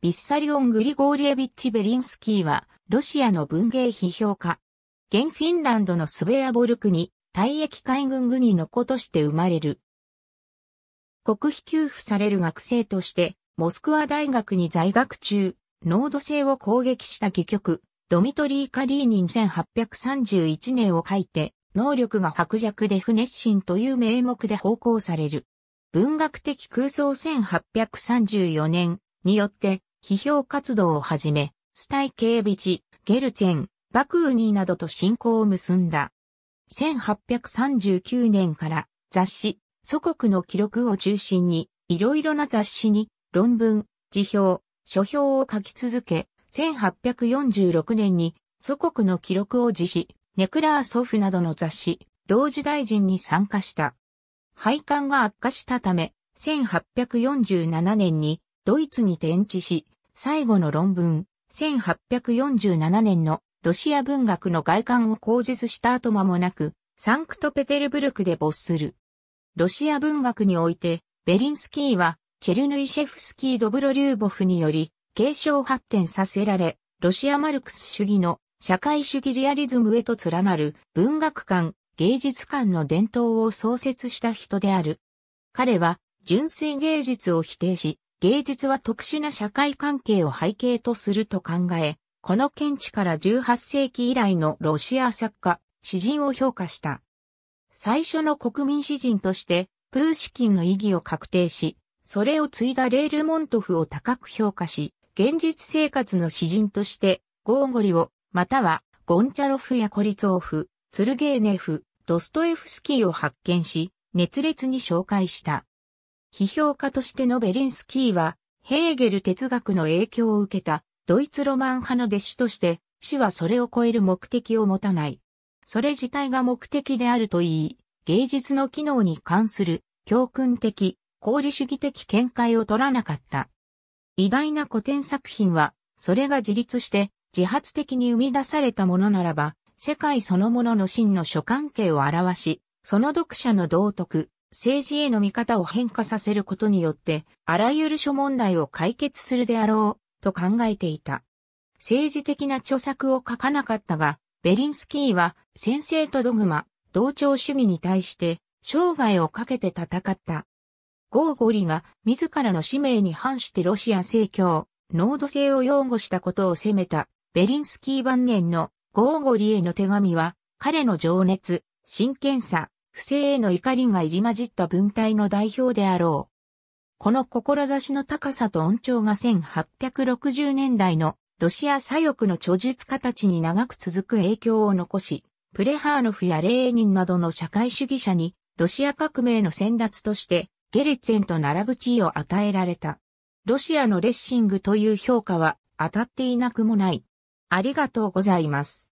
ビッサリオン・グリゴーリエビッチ・ベリンスキーは、ロシアの文芸批評家。現フィンランドのスベアボルクに、退役海軍軍にの子として生まれる。国費給付される学生として、モスクワ大学に在学中、濃度性を攻撃した戯曲、ドミトリー・カリーニン1831年を書いて、能力が薄弱で不熱心という名目で奉公される。文学的空想1834年によって批評活動をはじめ、スタイケービチ、ゲルチェン、バクーニーなどと親交を結んだ。1839年から雑誌、祖国の記録を中心に、いろいろな雑誌に論文、辞表、書評を書き続け、1846年に祖国の記録を辞し、ネクラーソフなどの雑誌、同時大臣に参加した。配管が悪化したため、1847年にドイツに転地し、最後の論文、1847年のロシア文学の外観を口実した後間もなく、サンクトペテルブルクで没する。ロシア文学において、ベリンスキーは、チェルヌイシェフスキー・ドブロリューボフにより、継承発展させられ、ロシアマルクス主義の社会主義リアリズムへと連なる文学館、芸術館の伝統を創設した人である。彼は純粋芸術を否定し、芸術は特殊な社会関係を背景とすると考え、この見地から18世紀以来のロシア作家、詩人を評価した。最初の国民詩人として、プーシキンの意義を確定し、それを継いだレールモントフを高く評価し、現実生活の詩人として、ゴーゴリを、または、ゴンチャロフやコリツオフ、ツルゲーネフ、ドストエフスキーを発見し、熱烈に紹介した。批評家としてのベリンスキーは、ヘーゲル哲学の影響を受けた、ドイツロマン派の弟子として、死はそれを超える目的を持たない。それ自体が目的であるといい、芸術の機能に関する教訓的、功理主義的見解を取らなかった。偉大な古典作品は、それが自立して自発的に生み出されたものならば、世界そのものの真の諸関係を表し、その読者の道徳、政治への見方を変化させることによって、あらゆる諸問題を解決するであろう、と考えていた。政治的な著作を書かなかったが、ベリンスキーは先生とドグマ、同調主義に対して生涯をかけて戦った。ゴーゴリが自らの使命に反してロシア正教、濃度性を擁護したことを責めたベリンスキー晩年のゴーゴリへの手紙は彼の情熱、真剣さ、不正への怒りが入り混じった文体の代表であろう。この志の高さと音調が1860年代のロシア左翼の著述家たちに長く続く影響を残し、プレハーノフやレーニンなどの社会主義者にロシア革命の先達としてゲレツェンと並ぶ地位を与えられた。ロシアのレッシングという評価は当たっていなくもない。ありがとうございます。